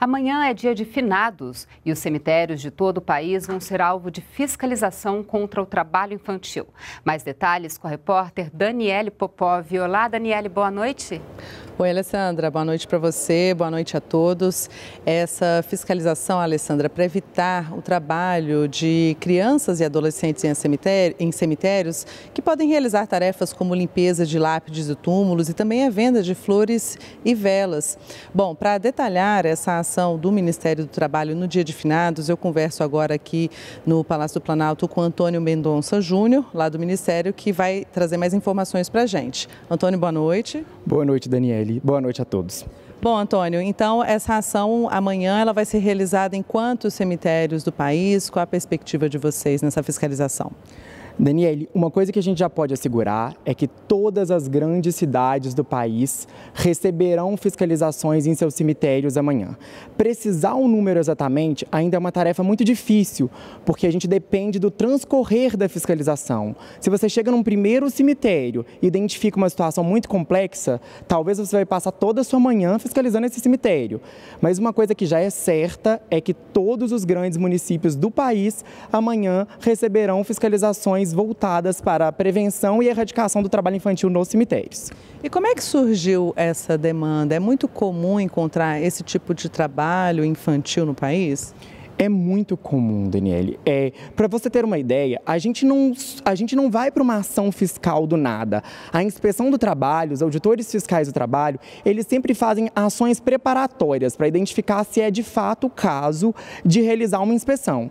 Amanhã é dia de finados e os cemitérios de todo o país vão ser alvo de fiscalização contra o trabalho infantil. Mais detalhes com a repórter Daniele Popov. Olá, Daniele, boa noite. Oi, Alessandra, boa noite para você, boa noite a todos. Essa fiscalização, Alessandra, para evitar o trabalho de crianças e adolescentes em, cemitério, em cemitérios que podem realizar tarefas como limpeza de lápides e túmulos e também a venda de flores e velas. Bom, para detalhar essa ação, do Ministério do Trabalho no Dia de Finados. Eu converso agora aqui no Palácio do Planalto com Antônio Mendonça Júnior, lá do Ministério, que vai trazer mais informações para a gente. Antônio, boa noite. Boa noite, Daniele. Boa noite a todos. Bom, Antônio, então essa ação amanhã ela vai ser realizada em quantos cemitérios do país? Qual a perspectiva de vocês nessa fiscalização? Daniele, uma coisa que a gente já pode assegurar é que todas as grandes cidades do país receberão fiscalizações em seus cemitérios amanhã. Precisar um número exatamente ainda é uma tarefa muito difícil, porque a gente depende do transcorrer da fiscalização. Se você chega num primeiro cemitério e identifica uma situação muito complexa, talvez você vai passar toda a sua manhã fiscalizando esse cemitério. Mas uma coisa que já é certa é que todos os grandes municípios do país amanhã receberão fiscalizações ações voltadas para a prevenção e erradicação do trabalho infantil nos cemitérios. E como é que surgiu essa demanda? É muito comum encontrar esse tipo de trabalho infantil no país? É muito comum, Daniele. É, para você ter uma ideia, a gente não, a gente não vai para uma ação fiscal do nada. A inspeção do trabalho, os auditores fiscais do trabalho, eles sempre fazem ações preparatórias para identificar se é de fato o caso de realizar uma inspeção.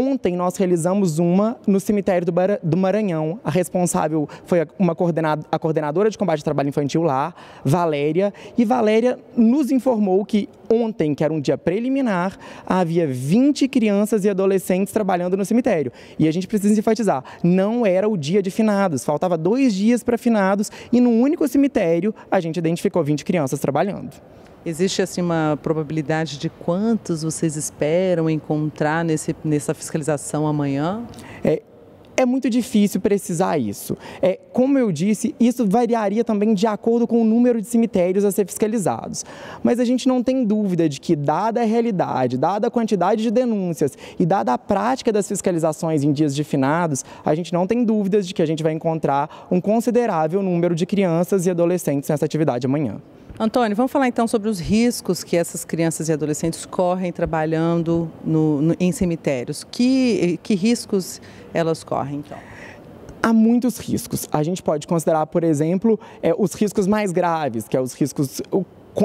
Ontem nós realizamos uma no cemitério do Maranhão. A responsável foi uma coordenado, a coordenadora de combate ao trabalho infantil lá, Valéria, e Valéria nos informou que ontem, que era um dia preliminar, havia 20 crianças e adolescentes trabalhando no cemitério. E a gente precisa enfatizar, não era o dia de finados, faltava dois dias para finados e no único cemitério a gente identificou 20 crianças trabalhando. Existe assim uma probabilidade de quantos vocês esperam encontrar nesse, nessa fiscalização amanhã? É, é muito difícil precisar isso. É, como eu disse, isso variaria também de acordo com o número de cemitérios a ser fiscalizados. Mas a gente não tem dúvida de que, dada a realidade, dada a quantidade de denúncias e dada a prática das fiscalizações em dias de finados, a gente não tem dúvidas de que a gente vai encontrar um considerável número de crianças e adolescentes nessa atividade amanhã. Antônio, vamos falar então sobre os riscos que essas crianças e adolescentes correm trabalhando no, no, em cemitérios. Que, que riscos elas correm, então? há muitos riscos. A gente pode considerar, por exemplo, é, os riscos mais graves, que é os riscos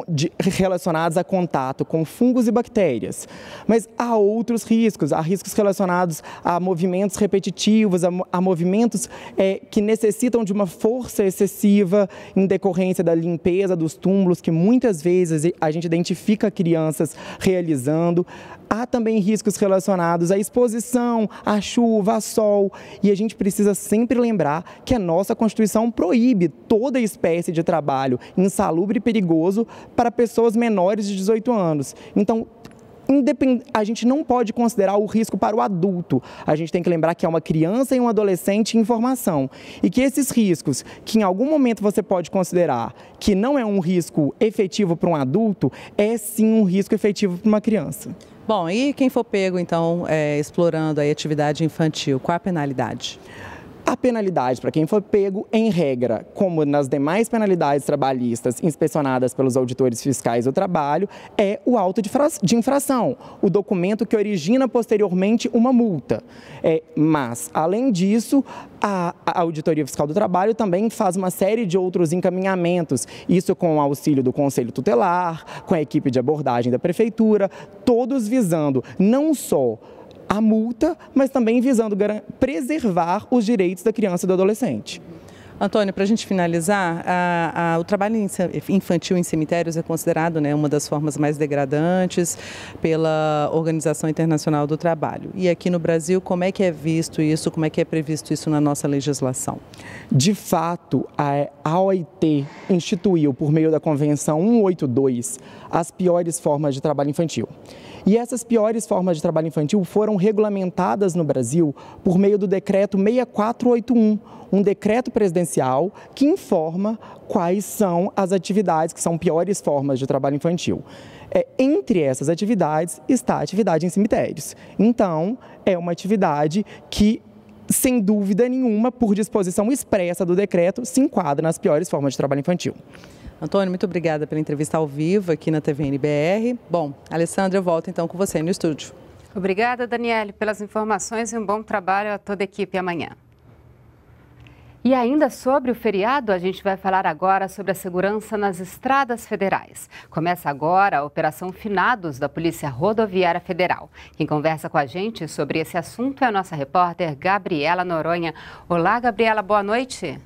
de, relacionados a contato com fungos e bactérias. Mas há outros riscos, há riscos relacionados a movimentos repetitivos, a, a movimentos é, que necessitam de uma força excessiva em decorrência da limpeza dos túmulos, que muitas vezes a gente identifica crianças realizando há também riscos relacionados à exposição, à chuva, a sol, e a gente precisa sempre lembrar que a nossa Constituição proíbe toda espécie de trabalho insalubre e perigoso para pessoas menores de 18 anos. Então, a gente não pode considerar o risco para o adulto. A gente tem que lembrar que é uma criança e um adolescente em formação. E que esses riscos, que em algum momento você pode considerar que não é um risco efetivo para um adulto, é sim um risco efetivo para uma criança. Bom, e quem for pego, então, é, explorando a atividade infantil, qual a penalidade? A penalidade para quem for pego, em regra, como nas demais penalidades trabalhistas inspecionadas pelos auditores fiscais do trabalho, é o auto de infração, o documento que origina posteriormente uma multa. É, mas, além disso, a, a Auditoria Fiscal do Trabalho também faz uma série de outros encaminhamentos, isso com o auxílio do Conselho Tutelar, com a equipe de abordagem da Prefeitura, todos visando não só a multa, mas também visando preservar os direitos da criança e do adolescente. Antônio, para a gente finalizar, a, a, o trabalho infantil em cemitérios é considerado né, uma das formas mais degradantes pela Organização Internacional do Trabalho. E aqui no Brasil, como é que é visto isso, como é que é previsto isso na nossa legislação? De fato, a OIT instituiu, por meio da Convenção 182, as piores formas de trabalho infantil. E essas piores formas de trabalho infantil foram regulamentadas no Brasil por meio do decreto 6481, um decreto presidencial que informa quais são as atividades que são piores formas de trabalho infantil. É, entre essas atividades está a atividade em cemitérios. Então, é uma atividade que sem dúvida nenhuma, por disposição expressa do decreto, se enquadra nas piores formas de trabalho infantil. Antônio, muito obrigada pela entrevista ao vivo aqui na TVNBR. Bom, Alessandra, eu volto então com você no estúdio. Obrigada, Daniele, pelas informações e um bom trabalho a toda a equipe amanhã. E ainda sobre o feriado, a gente vai falar agora sobre a segurança nas estradas federais. Começa agora a Operação Finados da Polícia Rodoviária Federal. Quem conversa com a gente sobre esse assunto é a nossa repórter Gabriela Noronha. Olá, Gabriela, boa noite.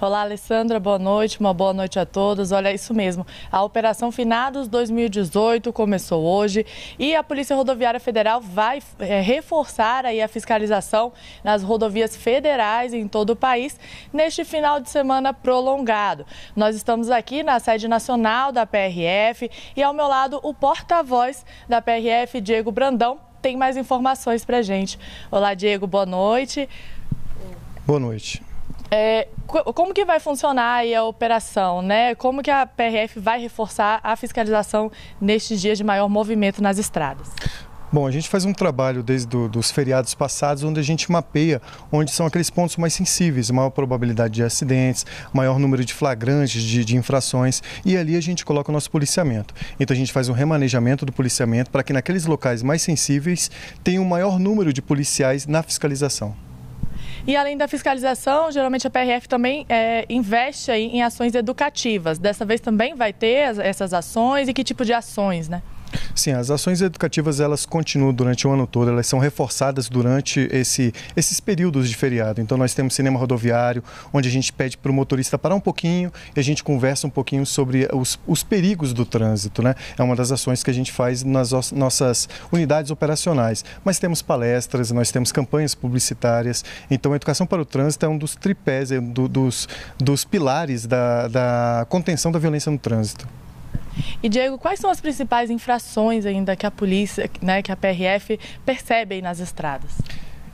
Olá, Alessandra, boa noite, uma boa noite a todos. Olha, é isso mesmo. A Operação Finados 2018 começou hoje e a Polícia Rodoviária Federal vai é, reforçar aí a fiscalização nas rodovias federais em todo o país neste final de semana prolongado. Nós estamos aqui na sede nacional da PRF e ao meu lado o porta-voz da PRF, Diego Brandão, tem mais informações para gente. Olá, Diego, boa noite. Boa noite. É, como que vai funcionar a operação, né? Como que a PRF vai reforçar a fiscalização nestes dias de maior movimento nas estradas? Bom, a gente faz um trabalho desde do, os feriados passados, onde a gente mapeia onde são aqueles pontos mais sensíveis, maior probabilidade de acidentes, maior número de flagrantes, de, de infrações, e ali a gente coloca o nosso policiamento. Então a gente faz um remanejamento do policiamento para que naqueles locais mais sensíveis tenha um maior número de policiais na fiscalização. E além da fiscalização, geralmente a PRF também é, investe aí em ações educativas. Dessa vez também vai ter essas ações e que tipo de ações, né? Sim, as ações educativas elas continuam durante o ano todo, elas são reforçadas durante esse, esses períodos de feriado. Então nós temos cinema rodoviário, onde a gente pede para o motorista parar um pouquinho e a gente conversa um pouquinho sobre os, os perigos do trânsito. Né? É uma das ações que a gente faz nas nossas unidades operacionais. Mas temos palestras, nós temos campanhas publicitárias. Então a educação para o trânsito é um dos tripés, é um do, dos, dos pilares da, da contenção da violência no trânsito. E Diego, quais são as principais infrações ainda que a polícia, né, que a PRF percebe nas estradas?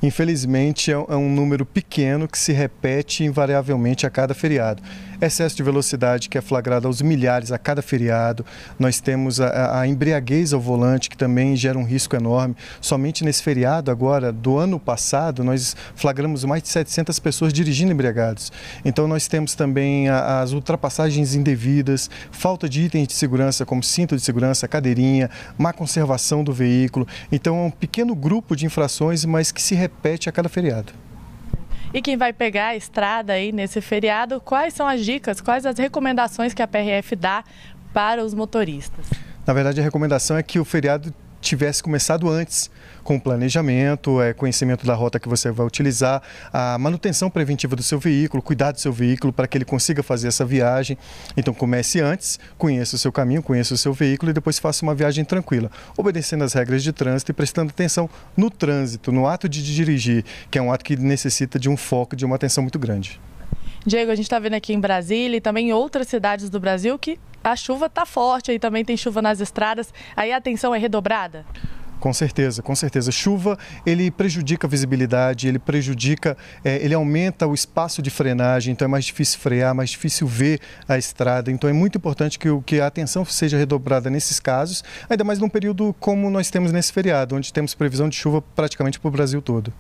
Infelizmente é, é um número pequeno que se repete invariavelmente a cada feriado excesso de velocidade que é flagrado aos milhares a cada feriado, nós temos a, a embriaguez ao volante que também gera um risco enorme. Somente nesse feriado agora do ano passado nós flagramos mais de 700 pessoas dirigindo embriagados. Então nós temos também a, as ultrapassagens indevidas, falta de itens de segurança como cinto de segurança, cadeirinha, má conservação do veículo. Então é um pequeno grupo de infrações, mas que se repete a cada feriado. E quem vai pegar a estrada aí nesse feriado, quais são as dicas, quais as recomendações que a PRF dá para os motoristas? Na verdade, a recomendação é que o feriado tivesse começado antes com planejamento, é, conhecimento da rota que você vai utilizar, a manutenção preventiva do seu veículo, cuidar do seu veículo para que ele consiga fazer essa viagem. Então comece antes, conheça o seu caminho, conheça o seu veículo e depois faça uma viagem tranquila, obedecendo as regras de trânsito e prestando atenção no trânsito, no ato de dirigir, que é um ato que necessita de um foco, de uma atenção muito grande. Diego, a gente está vendo aqui em Brasília e também em outras cidades do Brasil que a chuva está forte, aí também tem chuva nas estradas, aí a atenção é redobrada? Com certeza, com certeza. Chuva, ele prejudica a visibilidade, ele prejudica, é, ele aumenta o espaço de frenagem, então é mais difícil frear, mais difícil ver a estrada. Então é muito importante que, que a atenção seja redobrada nesses casos, ainda mais num período como nós temos nesse feriado, onde temos previsão de chuva praticamente para o Brasil todo.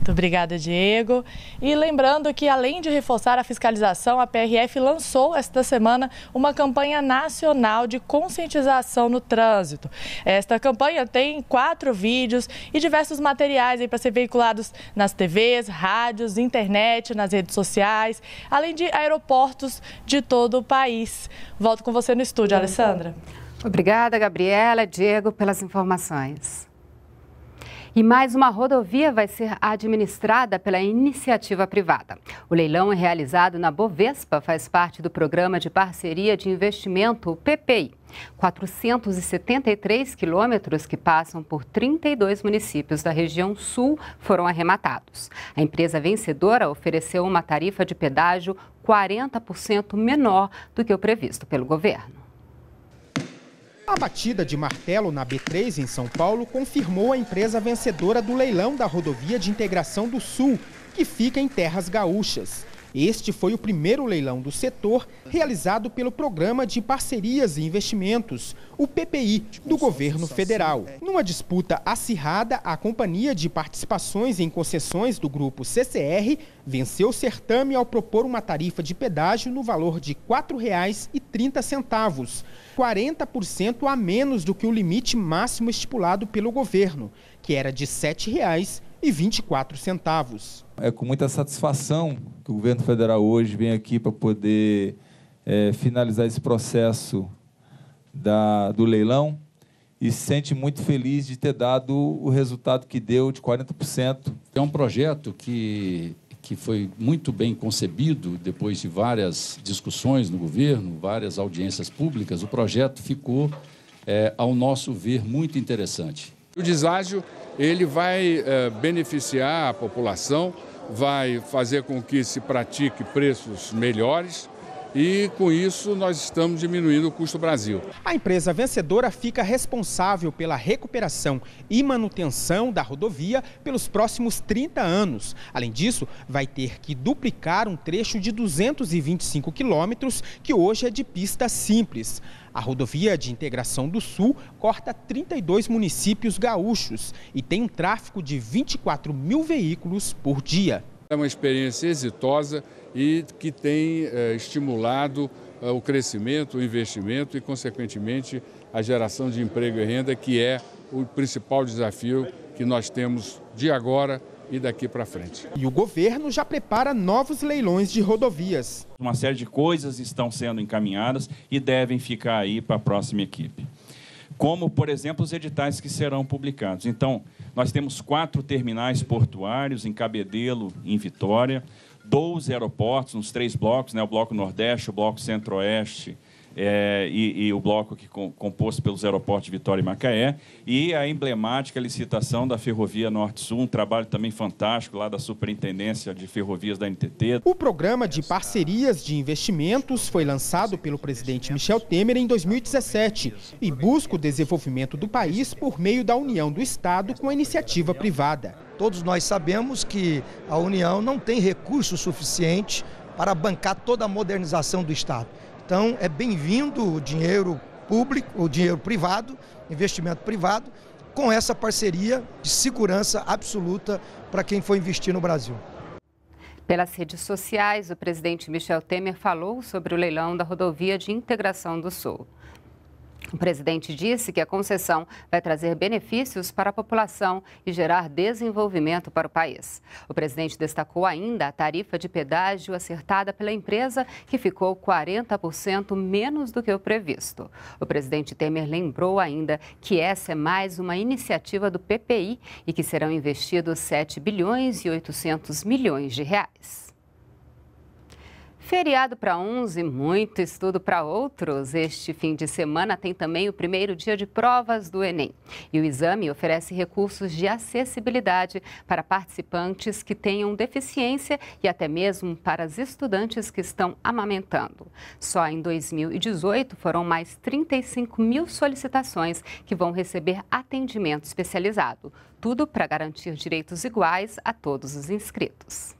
Muito obrigada, Diego. E lembrando que, além de reforçar a fiscalização, a PRF lançou esta semana uma campanha nacional de conscientização no trânsito. Esta campanha tem quatro vídeos e diversos materiais para ser veiculados nas TVs, rádios, internet, nas redes sociais, além de aeroportos de todo o país. Volto com você no estúdio, Alessandra. Obrigada, Gabriela, Diego, pelas informações. E mais uma rodovia vai ser administrada pela iniciativa privada. O leilão é realizado na Bovespa, faz parte do Programa de Parceria de Investimento, PPI. 473 quilômetros que passam por 32 municípios da região sul foram arrematados. A empresa vencedora ofereceu uma tarifa de pedágio 40% menor do que o previsto pelo governo. A batida de martelo na B3 em São Paulo confirmou a empresa vencedora do leilão da rodovia de integração do Sul, que fica em terras gaúchas. Este foi o primeiro leilão do setor realizado pelo Programa de Parcerias e Investimentos, o PPI, do governo federal. Numa disputa acirrada, a Companhia de Participações em Concessões do Grupo CCR venceu o certame ao propor uma tarifa de pedágio no valor de R$ 4,30, 40% a menos do que o limite máximo estipulado pelo governo, que era de R$ 7,00 e 24 centavos. É com muita satisfação que o governo federal hoje vem aqui para poder é, finalizar esse processo da, do leilão e se sente muito feliz de ter dado o resultado que deu de 40%. É um projeto que, que foi muito bem concebido depois de várias discussões no governo, várias audiências públicas. O projeto ficou, é, ao nosso ver, muito interessante. O deságio ele vai eh, beneficiar a população, vai fazer com que se pratique preços melhores e com isso nós estamos diminuindo o custo Brasil. A empresa vencedora fica responsável pela recuperação e manutenção da rodovia pelos próximos 30 anos. Além disso, vai ter que duplicar um trecho de 225 quilômetros que hoje é de pista simples. A rodovia de integração do Sul corta 32 municípios gaúchos e tem um tráfego de 24 mil veículos por dia. É uma experiência exitosa e que tem eh, estimulado eh, o crescimento, o investimento e, consequentemente, a geração de emprego e renda, que é o principal desafio que nós temos de agora e daqui para frente. E o governo já prepara novos leilões de rodovias. Uma série de coisas estão sendo encaminhadas e devem ficar aí para a próxima equipe. Como, por exemplo, os editais que serão publicados. Então, nós temos quatro terminais portuários em Cabedelo, em Vitória, 12 aeroportos, nos três blocos, né? o Bloco Nordeste, o Bloco Centro-Oeste, é, e, e, o bloco que com, composto pelos aeroportos Vitória e Macaé, e a emblemática licitação da Ferrovia Norte-Sul, um trabalho também fantástico lá da Superintendência de Ferrovias da NTT. O programa de parcerias de investimentos foi lançado pelo presidente Michel Temer em 2017 e busca o desenvolvimento do país por meio da união do Estado com a iniciativa privada. Todos nós sabemos que a União não tem recursos suficientes para bancar toda a modernização do Estado. Então, é bem-vindo o dinheiro público, o dinheiro privado, investimento privado, com essa parceria de segurança absoluta para quem for investir no Brasil. Pelas redes sociais, o presidente Michel Temer falou sobre o leilão da rodovia de integração do Sul. O presidente disse que a concessão vai trazer benefícios para a população e gerar desenvolvimento para o país. O presidente destacou ainda a tarifa de pedágio acertada pela empresa, que ficou 40% menos do que o previsto. O presidente Temer lembrou ainda que essa é mais uma iniciativa do PPI e que serão investidos 7 bilhões e 800 milhões de reais. Feriado para uns e muito estudo para outros. Este fim de semana tem também o primeiro dia de provas do Enem. E o exame oferece recursos de acessibilidade para participantes que tenham deficiência e até mesmo para as estudantes que estão amamentando. Só em 2018 foram mais 35 mil solicitações que vão receber atendimento especializado. Tudo para garantir direitos iguais a todos os inscritos.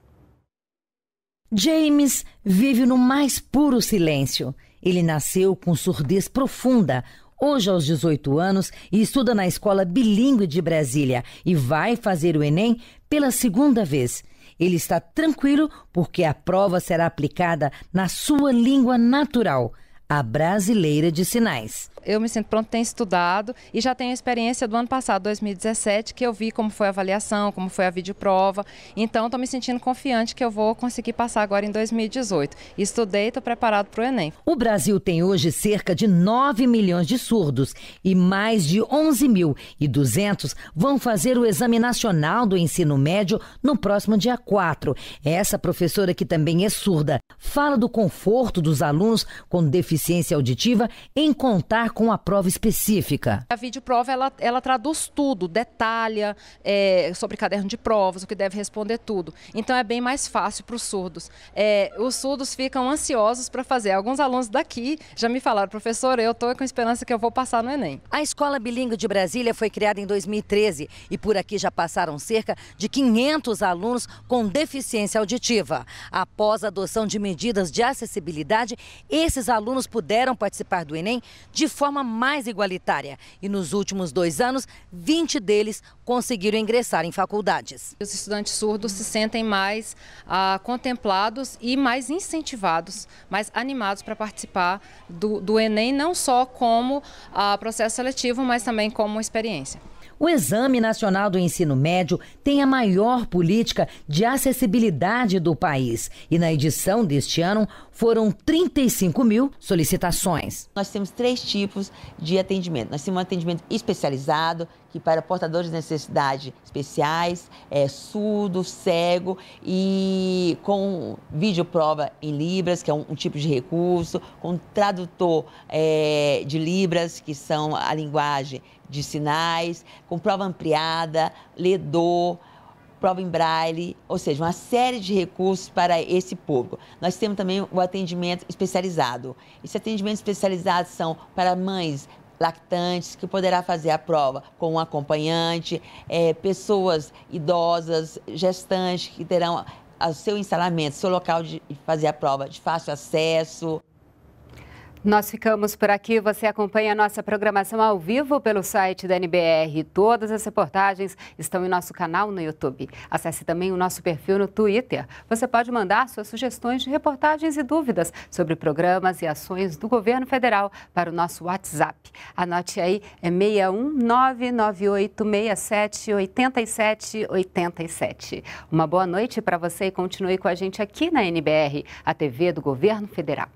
James vive no mais puro silêncio. Ele nasceu com surdez profunda, hoje aos 18 anos, estuda na escola bilíngue de Brasília e vai fazer o Enem pela segunda vez. Ele está tranquilo porque a prova será aplicada na sua língua natural a brasileira de sinais. Eu me sinto pronto, tenho estudado e já tenho a experiência do ano passado, 2017, que eu vi como foi a avaliação, como foi a videoprova. Então, estou me sentindo confiante que eu vou conseguir passar agora em 2018. Estudei e estou preparado para o Enem. O Brasil tem hoje cerca de 9 milhões de surdos e mais de 11.200 vão fazer o Exame Nacional do Ensino Médio no próximo dia 4. Essa professora, que também é surda, fala do conforto dos alunos com deficiência auditiva em contar com a prova específica. A videoprova, ela, ela traduz tudo, detalha é, sobre caderno de provas, o que deve responder tudo. Então é bem mais fácil para os surdos. É, os surdos ficam ansiosos para fazer. Alguns alunos daqui já me falaram, professor, eu estou com esperança que eu vou passar no Enem. A Escola Bilingue de Brasília foi criada em 2013 e por aqui já passaram cerca de 500 alunos com deficiência auditiva. Após a adoção de medidas medidas de acessibilidade, esses alunos puderam participar do Enem de forma mais igualitária. E nos últimos dois anos, 20 deles conseguiram ingressar em faculdades. Os estudantes surdos se sentem mais ah, contemplados e mais incentivados, mais animados para participar do, do, Enem, não só como ah, processo seletivo, mas também como experiência. O Exame Nacional do Ensino Médio tem a maior política de acessibilidade do país e na edição deste deste ano, foram 35 mil solicitações. Nós temos três tipos de atendimento. Nós temos um atendimento especializado, que para portadores de necessidade especiais, é surdo, cego e com videoprova em Libras, que é um, um tipo de recurso, com tradutor é, de Libras, que são a linguagem de sinais, com prova ampliada, ledor prova em braille, ou seja, uma série de recursos para esse público. Nós temos também o atendimento especializado. Esse atendimento especializado são para mães lactantes que poderá fazer a prova com um acompanhante, é, pessoas idosas, gestantes que terão o seu instalamento, seu local de fazer a prova de fácil acesso. Nós ficamos por aqui. Você acompanha a nossa programação ao vivo pelo site da NBR. Todas as reportagens estão em nosso canal no YouTube. Acesse também o nosso perfil no Twitter. Você pode mandar suas sugestões de reportagens e dúvidas sobre programas e ações do governo federal para o nosso WhatsApp. Anote aí, é 61998678787. Uma boa noite para você e continue com a gente aqui na NBR, a TV do Governo Federal.